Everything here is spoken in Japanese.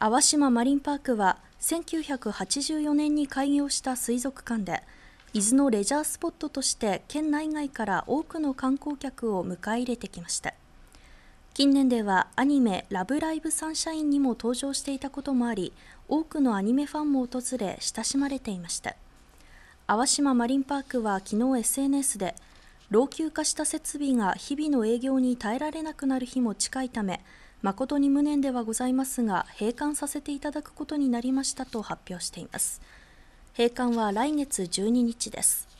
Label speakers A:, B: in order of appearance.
A: 淡島マリンパークは1984年に開業した水族館で伊豆のレジャースポットとして県内外から多くの観光客を迎え入れてきました近年ではアニメ「ラブライブサンシャイン」にも登場していたこともあり多くのアニメファンも訪れ親しまれていました淡島マリンパークは昨日 SNS で老朽化した設備が日々の営業に耐えられなくなる日も近いため誠に無念ではございますが閉館させていただくことになりましたと発表しています閉館は来月12日です